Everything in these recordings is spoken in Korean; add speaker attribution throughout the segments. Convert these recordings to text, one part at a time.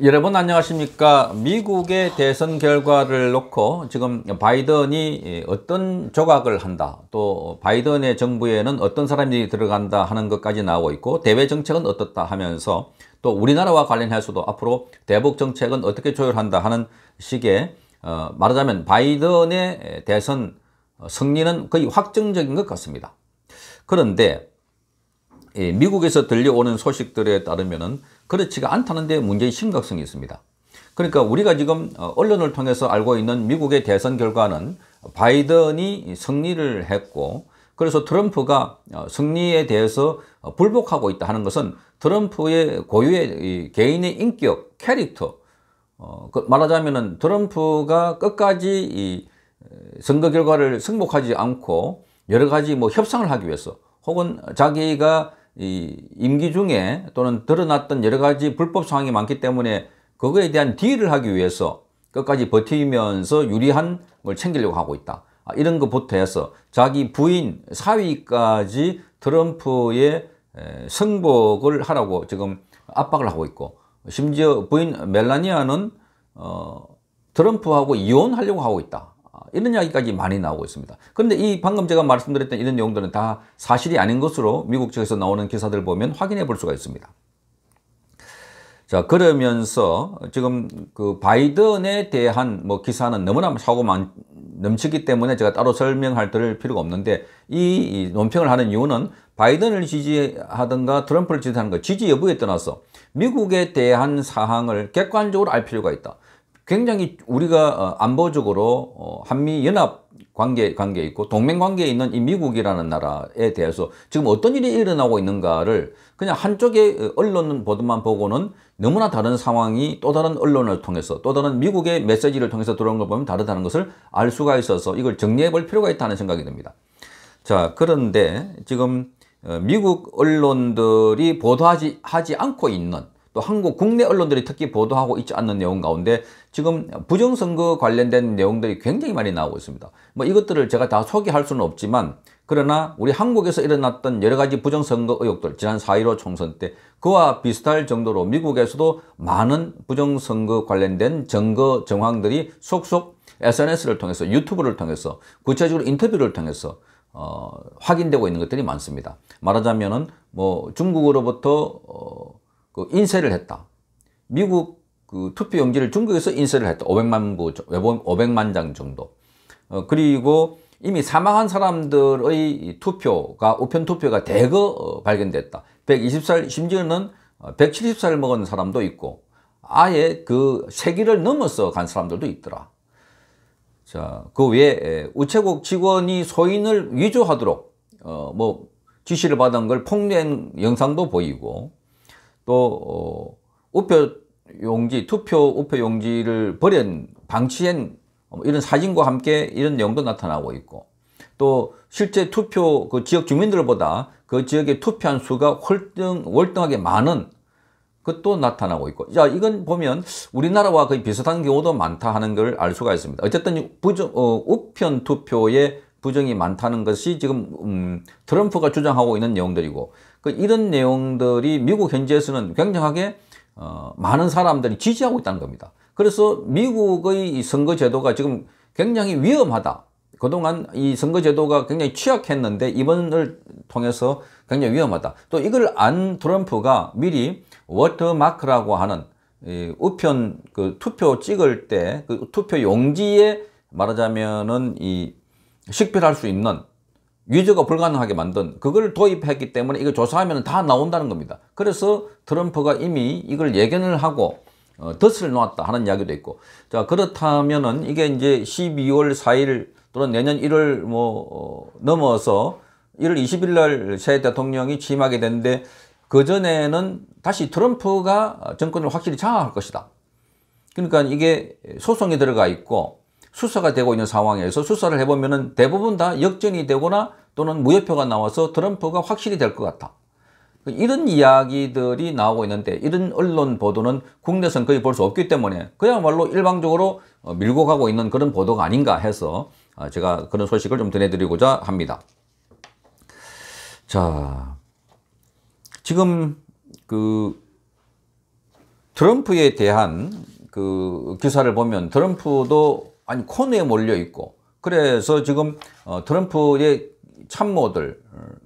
Speaker 1: 여러분 안녕하십니까 미국의 대선 결과를 놓고 지금 바이든이 어떤 조각을 한다 또 바이든의 정부에는 어떤 사람들이 들어간다 하는 것까지 나오고 있고 대외 정책은 어떻다 하면서 또 우리나라와 관련해서도 앞으로 대북 정책은 어떻게 조율한다 하는 식의 어, 말하자면 바이든의 대선 어, 승리는 거의 확정적인 것 같습니다 그런데 예, 미국에서 들려오는 소식들에 따르면 그렇지가 않다는 데 문제의 심각성이 있습니다. 그러니까 우리가 지금 어, 언론을 통해서 알고 있는 미국의 대선 결과는 바이든이 승리를 했고 그래서 트럼프가 어, 승리에 대해서 어, 불복하고 있다 하는 것은 트럼프의 고유의 개인의 인격, 캐릭터 그 말하자면 은 트럼프가 끝까지 이 선거 결과를 승복하지 않고 여러 가지 뭐 협상을 하기 위해서 혹은 자기가 이 임기 중에 또는 드러났던 여러 가지 불법 사항이 많기 때문에 그거에 대한 딜을 하기 위해서 끝까지 버티면서 유리한 걸 챙기려고 하고 있다. 아, 이런 것부터 해서 자기 부인 사위까지 트럼프의 승복을 하라고 지금 압박을 하고 있고 심지어 부인 멜라니아는 어, 트럼프하고 이혼하려고 하고 있다. 이런 이야기까지 많이 나오고 있습니다. 그런데 이 방금 제가 말씀드렸던 이런 내용들은 다 사실이 아닌 것으로 미국 측에서 나오는 기사들 보면 확인해 볼 수가 있습니다. 자 그러면서 지금 그 바이든에 대한 뭐 기사는 너무나 사고 만 넘치기 때문에 제가 따로 설명할 들 필요가 없는데 이 논평을 하는 이유는 바이든을 지지하든가 트럼프를 지지하는 것 지지 여부에 떠나서 미국에 대한 사항을 객관적으로 알 필요가 있다. 굉장히 우리가 어, 안보적으로 어, 한미 연합 관계 관계 있고 동맹 관계에 있는 이 미국이라는 나라에 대해서 지금 어떤 일이 일어나고 있는가를 그냥 한쪽의 어, 언론 보도만 보고는 너무나 다른 상황이 또 다른 언론을 통해서 또 다른 미국의 메시지를 통해서 들어온 걸 보면 다르다는 것을 알 수가 있어서 이걸 정리해 볼 필요가 있다는 생각이 듭니다. 자 그런데 지금 미국 언론들이 보도하지 하지 않고 있는 또 한국 국내 언론들이 특히 보도하고 있지 않는 내용 가운데 지금 부정선거 관련된 내용들이 굉장히 많이 나오고 있습니다. 뭐 이것들을 제가 다 소개할 수는 없지만 그러나 우리 한국에서 일어났던 여러 가지 부정선거 의혹들 지난 4.15 총선 때 그와 비슷할 정도로 미국에서도 많은 부정선거 관련된 증거 정황들이 속속 SNS를 통해서 유튜브를 통해서 구체적으로 인터뷰를 통해서 어, 확인되고 있는 것들이 많습니다. 말하자면은 뭐 중국으로부터 어, 그 인쇄를 했다. 미국 그 투표 용지를 중국에서 인쇄를 했다. 500만 부, 500만 장 정도. 어, 그리고 이미 사망한 사람들의 투표가 우편 투표가 대거 어, 발견됐다. 120살 심지어는 170살 어, 먹은 사람도 있고 아예 그 세기를 넘어서 간 사람들도 있더라. 자, 그 외에 우체국 직원이 소인을 위조하도록 어, 뭐 지시를 받은 걸 폭로한 영상도 보이고 또 어, 우표 용지, 투표 우표 용지를 버린, 방치한 뭐 이런 사진과 함께 이런 내용도 나타나고 있고 또 실제 투표 그 지역 주민들보다 그 지역의 투표한 수가 월등, 월등하게 많은 그것도 나타나고 있고 자 이건 보면 우리나라와 거의 비슷한 경우도 많다 하는 걸 알 수가 있습니다 어쨌든 부정, 어, 우편 투표에 부정이 많다는 것이 지금 음, 트럼프가 주장하고 있는 내용들이고 그 이런 내용들이 미국 현지에서는 굉장하게 어, 많은 사람들이 지지하고 있다는 겁니다. 그래서 미국의 선거 제도가 지금 굉장히 위험하다. 그동안 이 선거 제도가 굉장히 취약했는데 이번을 통해서 굉장히 위험하다. 또 이걸 안 트럼프가 미리 워터마크라고 하는 우편 그 투표 찍을 때그 투표 용지에 말하자면은 이 식별할 수 있는 위저가 불가능하게 만든 그걸 도입했기 때문에 이걸 조사하면 다 나온다는 겁니다. 그래서 트럼프가 이미 이걸 예견을 하고 어, 덫을 놓았다 하는 이야기도 있고 자 그렇다면은 이게 이제 12월 4일 또는 내년 1월 뭐 어, 넘어서 1월 20일 날 새 대통령이 취임하게 되는데 그전에는 다시 트럼프가 정권을 확실히 장악할 것이다. 그러니까 이게 소송이 들어가 있고 수사가 되고 있는 상황에서 수사를 해보면은 대부분 다 역전이 되거나 또는 무효표가 나와서 트럼프가 확실히 될 것 같다. 이런 이야기들이 나오고 있는데 이런 언론 보도는 국내선 거의 볼 수 없기 때문에 그야말로 일방적으로 어, 밀고 가고 있는 그런 보도가 아닌가 해서 아, 제가 그런 소식을 좀 전해드리고자 합니다. 자, 지금 그 트럼프에 대한 그 기사를 보면 트럼프도 아니 코너에 몰려 있고 그래서 지금 어, 트럼프의 참모들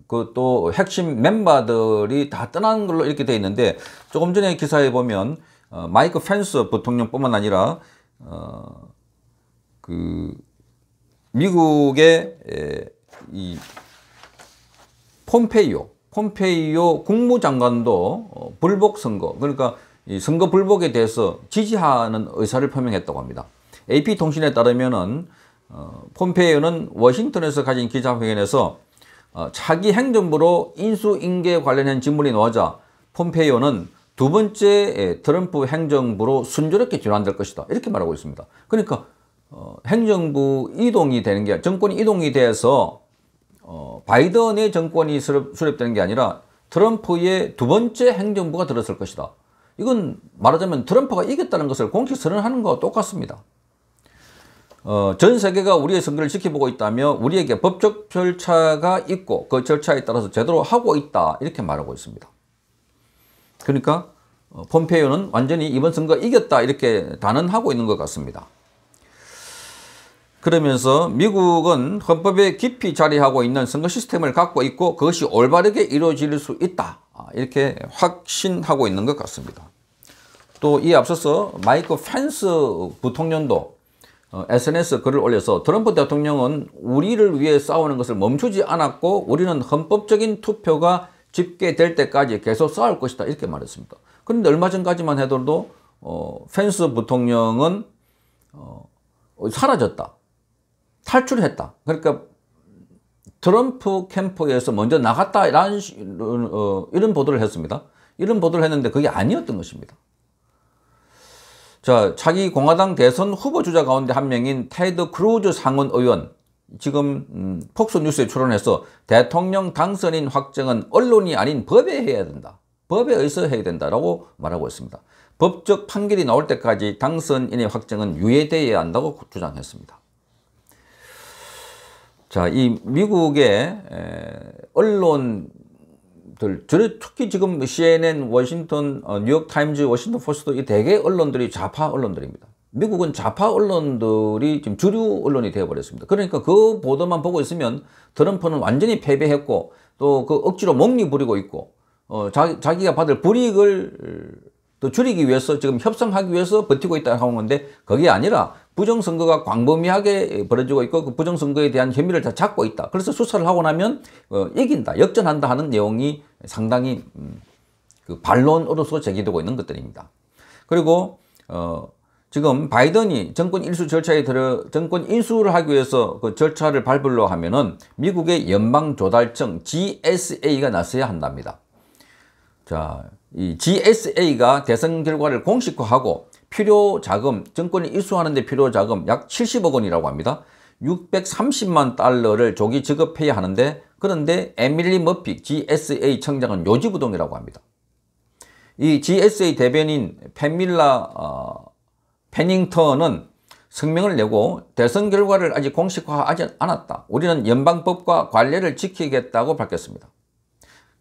Speaker 1: 그또 핵심 멤버들이 다 떠난 걸로 이렇게 돼 있는데 조금 전에 기사에 보면 어, 마이크 펜스 부통령뿐만 아니라 어, 그 미국의 에, 이 폼페이오 폼페이오 국무장관도 어, 불복 선거 그러니까 이 선거 불복에 대해서 지지하는 의사를 표명했다고 합니다. AP통신에 따르면은 어, 폼페이오는 워싱턴에서 가진 기자회견에서 어, 자기 행정부로 인수인계 관련한 질문이 나오자 폼페이오는 두 번째 예, 트럼프 행정부로 순조롭게 전환될 것이다 이렇게 말하고 있습니다. 그러니까 어, 행정부 이동이 되는 게 정권이 이동이 돼서 어, 바이든의 정권이 수립, 수립되는 게 아니라 트럼프의 두 번째 행정부가 들었을 것이다. 이건 말하자면 트럼프가 이겼다는 것을 공식 선언하는 것과 똑같습니다. 어, 전 세계가 우리의 선거를 지켜보고 있다며 우리에게 법적 절차가 있고 그 절차에 따라서 제대로 하고 있다 이렇게 말하고 있습니다. 그러니까 어, 폼페이오는 완전히 이번 선거 이겼다 이렇게 단언하고 있는 것 같습니다. 그러면서 미국은 헌법에 깊이 자리하고 있는 선거 시스템을 갖고 있고 그것이 올바르게 이루어질 수 있다 아, 이렇게 확신하고 있는 것 같습니다. 또 이 앞서서 마이크 펜스 부통령도 SNS 어, 글을 올려서 트럼프 대통령은 우리를 위해 싸우는 것을 멈추지 않았고 우리는 헌법적인 투표가 집계될 때까지 계속 싸울 것이다 이렇게 말했습니다. 그런데 얼마 전까지만 해도 어, 펜스 부통령은 어, 사라졌다. 탈출했다. 그러니까 트럼프 캠프에서 먼저 나갔다 라는 어, 이런 보도를 했습니다. 이런 보도를 했는데 그게 아니었던 것입니다. 자, 자기 공화당 대선 후보 주자 가운데 한 명인 테드 크루즈 상원 의원 지금 음, 폭소 뉴스에 출연해서 대통령 당선인 확정은 언론이 아닌 법에 해야 된다. 법에 의해서 해야 된다라고 말하고 있습니다. 법적 판결이 나올 때까지 당선인의 확정은 유예되어야 한다고 주장했습니다. 자, 이 미국의 언론 언론들 저래 특히 지금 CNN, 워싱턴, 어, 뉴욕타임즈, 워싱턴 포스트 이 대개 언론들이 좌파 언론들입니다. 미국은 좌파 언론들이 지금 주류 언론이 되어버렸습니다. 그러니까 그 보도만 보고 있으면 트럼프는 완전히 패배했고 또 그 억지로 먹니 부리고 있고 어, 자, 자기가 받을 불이익을 또 줄이기 위해서 지금 협상하기 위해서 버티고 있다고 하는 건데 그게 아니라 부정선거가 광범위하게 벌어지고 있고 그 부정선거에 대한 혐의를 다 잡고 있다. 그래서 수사를 하고 나면 어, 이긴다, 역전한다 하는 내용이 상당히 음, 그 반론으로서 제기되고 있는 것들입니다. 그리고 어, 지금 바이든이 정권 인수 절차에 들어 정권 인수를 하기 위해서 그 절차를 밟으려 하면은 미국의 연방 조달청 GSA가 나서야 한답니다. 자, 이 GSA가 대선 결과를 공식화하고 필요 자금, 증권이이수하는데 필요 자금 약 70억 원이라고 합니다. 630만 달러를 조기 지급해야 하는데 그런데 에밀리 머피 GSA 청장은 요지부동이라고 합니다. 이 GSA 대변인 펜밀라 어, 패닝턴은 성명을 내고 대선 결과를 아직 공식화하지 않았다. 우리는 연방법과 관례를 지키겠다고 밝혔습니다.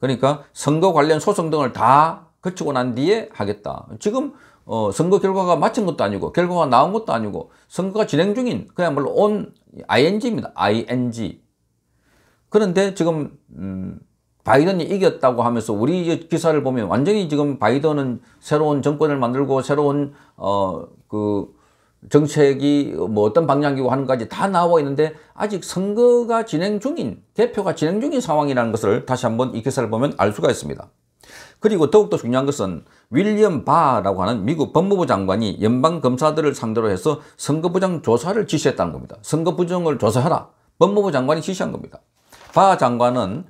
Speaker 1: 그러니까 선거 관련 소송 등을 다 거치고 난 뒤에 하겠다. 지금 어, 선거 결과가 마친 것도 아니고 결과가 나온 것도 아니고 선거가 진행 중인 그야말로 온 ing입니다. ing. 그런데 지금 음, 바이든이 이겼다고 하면서 우리 기사를 보면 완전히 지금 바이든은 새로운 정권을 만들고 새로운 어그 정책이 뭐 어떤 방향이고 하는까지 다 나와 있는데 아직 선거가 진행 중인 개표가 진행 중인 상황이라는 것을 다시 한번 이 기사를 보면 알 수가 있습니다. 그리고 더욱더 중요한 것은 윌리엄 바라고 하는 미국 법무부 장관이 연방검사들을 상대로 해서 선거부정 조사를 지시했다는 겁니다. 선거부정을 조사하라. 법무부 장관이 지시한 겁니다. 바 장관은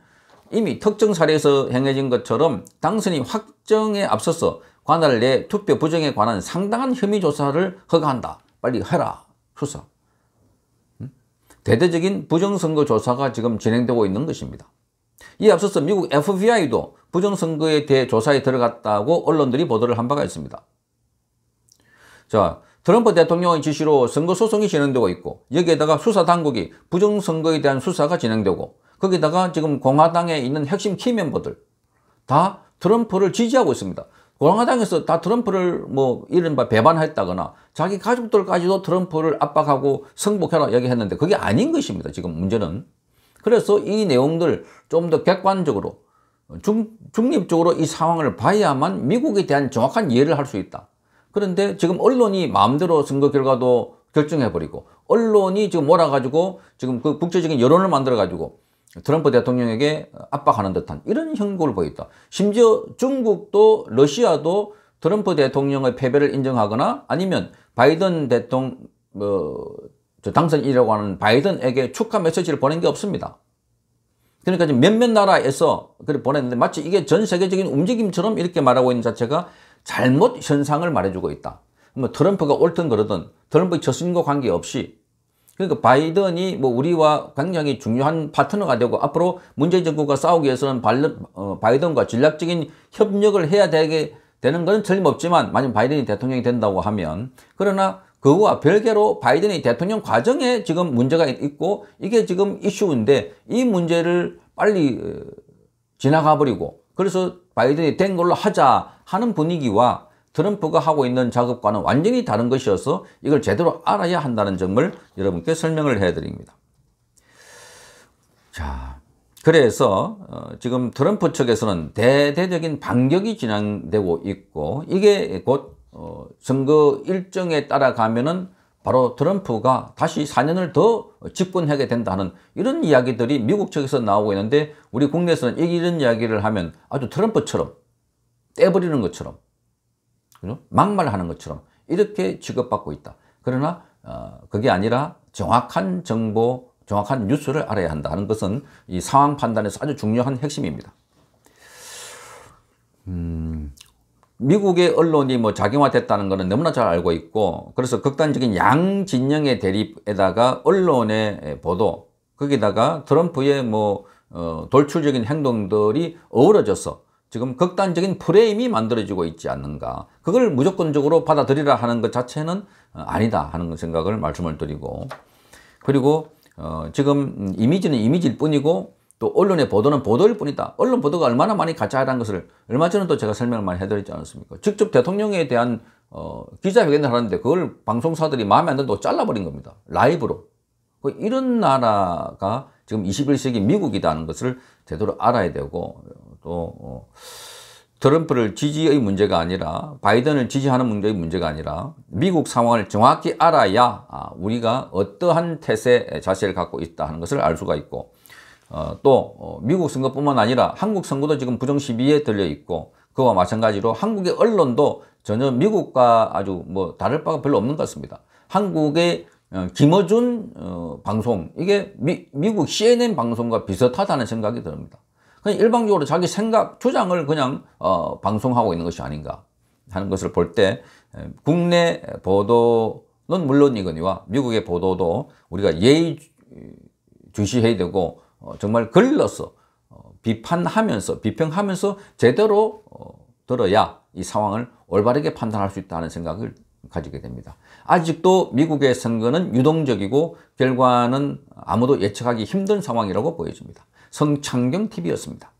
Speaker 1: 이미 특정 사례에서 행해진 것처럼 당선이 확정에 앞서서 관할 내 투표 부정에 관한 상당한 혐의 조사를 허가한다. 빨리 해라. 수사. 대대적인 부정선거 조사가 지금 진행되고 있는 것입니다. 이에 앞서서 미국 FBI도 부정선거에 대해 조사에 들어갔다고 언론들이 보도를 한 바가 있습니다. 자, 트럼프 대통령의 지시로 선거소송이 진행되고 있고 여기에다가 수사당국이 부정선거에 대한 수사가 진행되고 거기다가 지금 공화당에 있는 핵심 키멤버들 다 트럼프를 지지하고 있습니다. 공화당에서 다 트럼프를 뭐 이른바 배반했다거나 자기 가족들까지도 트럼프를 압박하고 승복해라 얘기했는데 그게 아닌 것입니다. 지금 문제는. 그래서 이 내용들 좀 더 객관적으로 중, 중립적으로 이 상황을 봐야만 미국에 대한 정확한 이해를 할 수 있다. 그런데 지금 언론이 마음대로 선거 결과도 결정해버리고 언론이 지금 몰아가지고 지금 그 국제적인 여론을 만들어가지고 트럼프 대통령에게 압박하는 듯한 이런 형국을 보였다. 심지어 중국도 러시아도 트럼프 대통령의 패배를 인정하거나 아니면 바이든 대통령 뭐 당선이라고 하는 바이든에게 축하 메시지를 보낸 게 없습니다. 그러니까 지금 몇몇 나라에서 그래 보냈는데 마치 이게 전 세계적인 움직임처럼 이렇게 말하고 있는 자체가 잘못 현상을 말해주고 있다. 뭐 트럼프가 옳든 그러든 트럼프의 처신과 관계없이 그러니까 바이든이 뭐 우리와 굉장히 중요한 파트너가 되고 앞으로 문재인 정부가 싸우기 위해서는 어, 바이든과 전략적인 협력을 해야 되게 되는 것은 틀림없지만 만약 바이든이 대통령이 된다고 하면 그러나 그와 별개로 바이든이 대통령 과정에 지금 문제가 있고 이게 지금 이슈인데 이 문제를 빨리 어, 지나가 버리고 그래서 바이든이 된 걸로 하자 하는 분위기와 트럼프가 하고 있는 작업과는 완전히 다른 것이어서 이걸 제대로 알아야 한다는 점을 여러분께 설명을 해드립니다. 자, 그래서 어, 지금 트럼프 측에서는 대대적인 반격이 진행되고 있고 이게 곧 어, 선거 일정에 따라가면은 바로 트럼프가 다시 4년을 더 집권하게 된다는 이런 이야기들이 미국 측에서 나오고 있는데 우리 국내에서는 이런 이야기를 하면 아주 트럼프처럼 떼버리는 것처럼 막말하는 것처럼 이렇게 취급받고 있다. 그러나 어, 그게 아니라 정확한 정보, 정확한 뉴스를 알아야 한다는 것은 이 상황 판단에서 아주 중요한 핵심입니다. 음, 미국의 언론이 뭐 작용화됐다는 것은 너무나 잘 알고 있고 그래서 극단적인 양 진영의 대립에다가 언론의 보도 거기다가 트럼프의 뭐 어, 돌출적인 행동들이 어우러져서 지금 극단적인 프레임이 만들어지고 있지 않는가 그걸 무조건적으로 받아들이라 하는 것 자체는 어, 아니다 하는 생각을 말씀을 드리고 그리고 어, 지금 이미지는 이미지일 뿐이고 또 언론의 보도는 보도일 뿐이다. 언론 보도가 얼마나 많이 가짜라는 것을 얼마 전에 또 제가 설명을 많이 해드렸지 않았습니까? 직접 대통령에 대한 어, 기자회견을 하는데 그걸 방송사들이 마음에 안들다고 잘라버린 겁니다. 라이브로. 그 이런 나라가 지금 21세기 미국이라는 것을 제대로 알아야 되고 또 어, 트럼프를 지지의 문제가 아니라 바이든을 지지하는 문제의 문제가 아니라 미국 상황을 정확히 알아야 아, 우리가 어떠한 태세 자세를 갖고 있다 하는 것을 알 수가 있고 어, 또 어, 미국 선거뿐만 아니라 한국 선거도 지금 부정 시비에 들려 있고 그와 마찬가지로 한국의 언론도 전혀 미국과 아주 뭐 다를 바가 별로 없는 것 같습니다. 한국의 어, 김어준 방송 이게 미, 미국 CNN 방송과 비슷하다는 생각이 듭니다. 그냥 일방적으로 자기 생각 주장을 그냥 어, 방송하고 있는 것이 아닌가 하는 것을 볼 때 국내 보도는 물론이거니와 미국의 보도도 우리가 예의 주시해야 되고 어, 정말 걸러서 어, 비판하면서 비평하면서 제대로 어, 들어야 이 상황을 올바르게 판단할 수 있다는 생각을 가지게 됩니다. 아직도 미국의 선거는 유동적이고 결과는 아무도 예측하기 힘든 상황이라고 보여집니다. 성창경 TV였습니다.